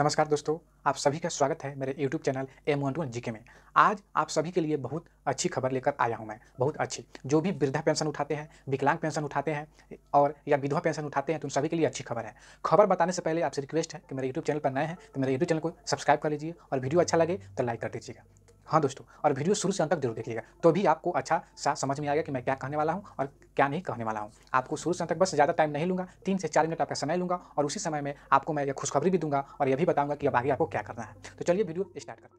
नमस्कार दोस्तों आप सभी का स्वागत है मेरे YouTube channel M one two GK में आज आप सभी के लिए बहुत अच्छी खबर लेकर आया हूं मैं बहुत अच्छी जो भी वृद्धा पेंशन उठाते हैं विकलांग पेंशन उठाते हैं और या विधवा पेंशन उठाते हैं तो उन सभी के लिए अच्छी खबर है खबर बताने से पहले आपसे रिक्वेस्ट है कि मेरे यूट्यूब चैनल पर नए हैं तो मेरे यूट्यूब चैनल को सब्सक्राइब कर लीजिए और वीडियो अच्छा लगे तो लाइक कर दीजिएगा हाँ दोस्तों और वीडियो शुरू से अंत तक जरूर देखिएगा तो भी आपको अच्छा सा समझ में आएगा कि मैं क्या कहने वाला हूँ और क्या नहीं कहने वाला हूँ आपको शुरू से अंत तक बस ज़्यादा टाइम नहीं लूँगा तीन से चार मिनट आपका समय लूँगा और उसी समय में आपको मैं ये खुशखबरी भी दूंगा और यह भी बताऊँगा कि अब आगे आपको क्या करना है तो चलिए वीडियो स्टार्ट करते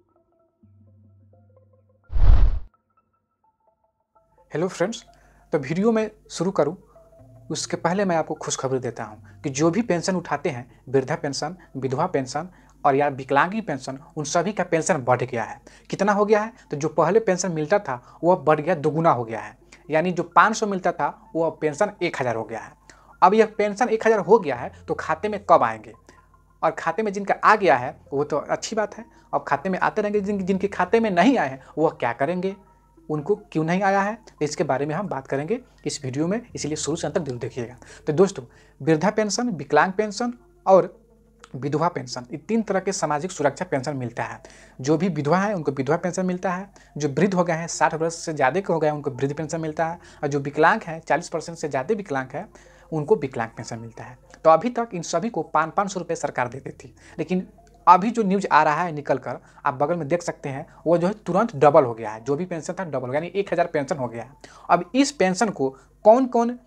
हेलो फ्रेंड्स तो वीडियो में शुरू करूँ उसके पहले मैं आपको खुशखबरी देता हूँ कि जो भी पेंशन उठाते हैं वृद्धा पेंशन विधवा पेंशन और या विकलांगी पेंशन उन सभी का पेंशन बढ़ गया है कितना हो गया है तो जो पहले पेंशन मिलता था वह बढ़ गया दोगुना हो गया है यानी जो 500 मिलता था वह पेंशन एक हज़ार हो गया है अब यह पेंशन एक हज़ार हो गया है तो खाते में कब आएंगे और खाते में जिनका आ गया है वो तो अच्छी बात है अब खाते में आते रहेंगे जिन जिनके खाते में नहीं आए हैं वह क्या करेंगे उनको क्यों नहीं आया है तो इसके बारे में हम बात करेंगे इस वीडियो में इसलिए शुरू से अंत तक जरूर देखिएगा तो दोस्तों वृद्धा पेंशन विकलांग पेंशन और विधवा पेंशन ये तीन तरह के सामाजिक सुरक्षा पेंशन मिलता है जो भी विधवा है उनको विधवा पेंशन मिलता है जो वृद्ध हो गए हैं साठ वर्ष से ज़्यादा के हो गए हैं उनको वृद्ध पेंशन मिलता है और जो विकलांग है चालीस परसेंट से ज़्यादा विकलांग है उनको विकलांग पेंशन मिलता है तो अभी तक इन सभी को पाँच पाँच सौ रुपये सरकार देती थी लेकिन अभी जो न्यूज आ रहा है निकल कर आप बगल में देख सकते हैं वो जो है तुरंत डबल हो गया है जो भी पेंशन था डबल हो गया यानी एक हज़ार पेंशन हो गया है अब इस पेंशन को कौन कौन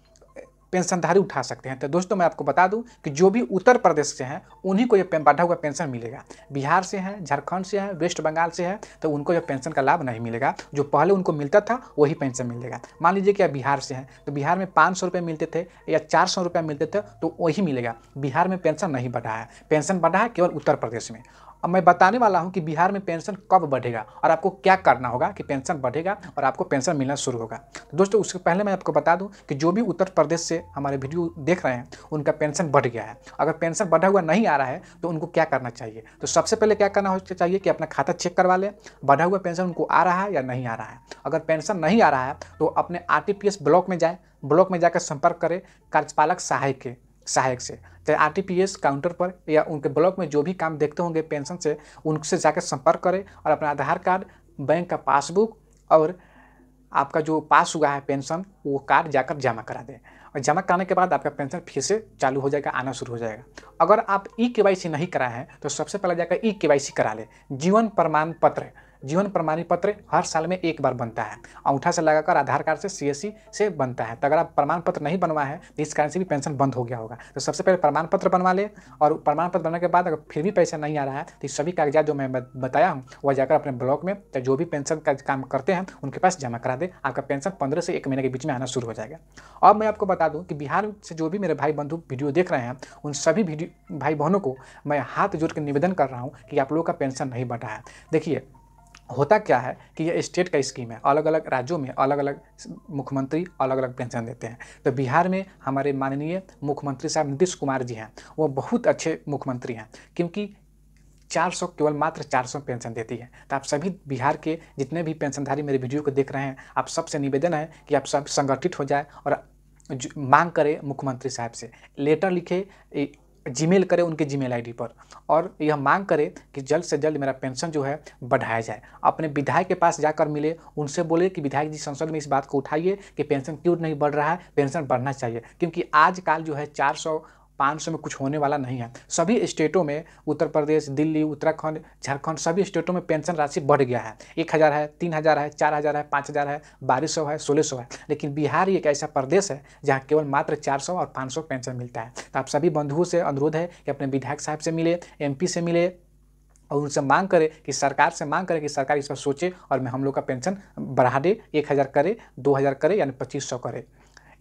पेंशनधारी उठा सकते हैं तो दोस्तों मैं आपको बता दूं कि जो भी उत्तर प्रदेश से हैं उन्हीं को ये बढ़ा हुआ पेंशन मिलेगा बिहार से हैं झारखंड से हैं वेस्ट बंगाल से हैं तो उनको यह पेंशन का लाभ नहीं मिलेगा जो पहले उनको मिलता था वही पेंशन मिलेगा मान लीजिए कि आप बिहार से हैं तो बिहार में पाँच सौ मिलते थे या चार सौ मिलते थे तो वही मिलेगा बिहार में पेंशन नहीं बढ़ा है पेंशन बढ़ा है केवल उत्तर प्रदेश में अब मैं बताने वाला हूँ कि बिहार में पेंशन कब बढ़ेगा और आपको क्या करना होगा कि पेंशन बढ़ेगा और आपको पेंशन मिलना शुरू होगा तो दोस्तों उससे पहले मैं आपको बता दूँ कि जो भी उत्तर प्रदेश से हमारे वीडियो देख रहे हैं उनका पेंशन बढ़ गया है अगर पेंशन बढ़ा हुआ नहीं आ रहा है तो उनको क्या करना चाहिए तो सबसे पहले क्या करना चाहिए कि अपना खाता चेक करवा लें बढ़ा हुआ पेंशन उनको आ रहा है या नहीं आ रहा है अगर पेंशन नहीं आ रहा है तो अपने आर ब्लॉक में जाए ब्लॉक में जाकर संपर्क करें कार्यपालक सहायक के सहायक से तो आरटीपीएस काउंटर पर या उनके ब्लॉक में जो भी काम देखते होंगे पेंशन से उनसे जाकर संपर्क करें और अपना आधार कार्ड बैंक का पासबुक और आपका जो पास हुआ है पेंशन वो कार्ड जाकर जमा करा दें और जमा कराने के बाद आपका पेंशन फिर से चालू हो जाएगा आना शुरू हो जाएगा अगर आप ई के नहीं कराए हैं तो सबसे पहले जाकर ई के करा लें जीवन प्रमाण पत्र जीवन प्रमाण पत्र हर साल में एक बार बनता है अंगूठा से लगाकर आधार कार्ड से सीएससी e से बनता है तो अगर आप प्रमाण पत्र नहीं बनवा है तो इस कारण से भी पेंशन बंद हो गया होगा तो सबसे पहले प्रमाण पत्र बनवा ले और प्रमाण पत्र बनने के बाद अगर फिर भी पैसा नहीं आ रहा है तो सभी कागजात जो मैं बताया हूँ वह जाकर अपने ब्लॉक में या जो भी पेंशन का काम करते हैं उनके पास जमा करा दे आपका पेंशन पंद्रह से एक महीने के बीच में आना शुरू हो जाएगा अब मैं आपको बता दूँ कि बिहार से जो भी मेरे भाई बंधु वीडियो देख रहे हैं उन सभी भाई बहनों को मैं हाथ जोड़ कर निवेदन कर रहा हूँ कि आप लोगों का पेंशन नहीं बटा है देखिए होता क्या है कि यह स्टेट का स्कीम है अलग अलग राज्यों में अलग अलग मुख्यमंत्री अलग अलग पेंशन देते हैं तो बिहार में हमारे माननीय मुख्यमंत्री साहब नीतीश कुमार जी हैं वो बहुत अच्छे मुख्यमंत्री हैं क्योंकि 400 केवल मात्र 400 पेंशन देती है तो आप सभी बिहार के जितने भी पेंशनधारी मेरे वीडियो को देख रहे हैं आप सबसे निवेदन है कि आप सब संगठित हो जाए और मांग करें मुख्यमंत्री साहब से लेटर लिखे जीमेल करें उनके जीमेल आईडी पर और यह मांग करें कि जल्द से जल्द मेरा पेंशन जो है बढ़ाया जाए अपने विधायक के पास जाकर मिले उनसे बोले कि विधायक जी संसद में इस बात को उठाइए कि पेंशन क्यों नहीं बढ़ रहा है पेंशन बढ़ना चाहिए क्योंकि आजकल जो है चार 500 में कुछ होने वाला नहीं है सभी स्टेटों में उत्तर प्रदेश दिल्ली उत्तराखंड झारखंड सभी स्टेटों में पेंशन राशि बढ़ गया है एक हज़ार है तीन हज़ार है चार हज़ार है पाँच हज़ार है बारह सौ है सोलह सौ है लेकिन बिहार एक ऐसा प्रदेश है जहाँ केवल मात्र चार सौ और पाँच सौ पेंशन मिलता है तो आप सभी बंधुओं से अनुरोध है कि अपने विधायक साहब से मिले एम से मिले और उनसे मांग करें कि सरकार से मांग करें कि सरकार इस पर सोचे और हम लोग का पेंशन बढ़ा दे एक हज़ार करे दो हज़ार करे यानी पच्चीस सौ करे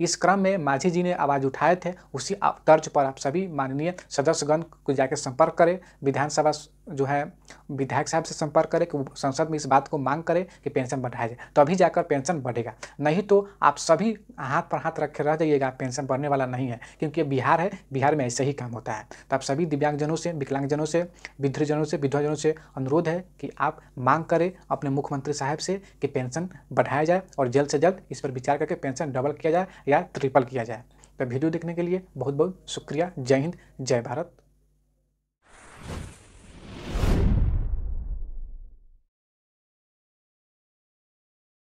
इस क्रम में माझी जी ने आवाज़ उठाए थे उसी तर्ज पर आप सभी माननीय सदस्यगण को जाकर संपर्क करें विधानसभा जो है विधायक साहब से संपर्क करें कि संसद में इस बात को मांग करें कि पेंशन बढ़ाया जाए तभी जाकर पेंशन बढ़ेगा नहीं तो आप सभी हाथ पर हाथ रखे रह जाइएगा पेंशन बढ़ने वाला नहीं है क्योंकि बिहार है बिहार में ऐसे ही काम होता है तो आप सभी दिव्यांगजनों से विकलांगजनों से विधजनों से विधवाजनों से अनुरोध है कि आप मांग करें अपने मुख्यमंत्री साहब से कि पेंशन बढ़ाया जाए और जल्द से जल्द इस पर विचार करके पेंशन डबल किया जाए या ट्रिपल किया जाए तो वीडियो देखने के लिए बहुत बहुत शुक्रिया जय हिंद जय भारत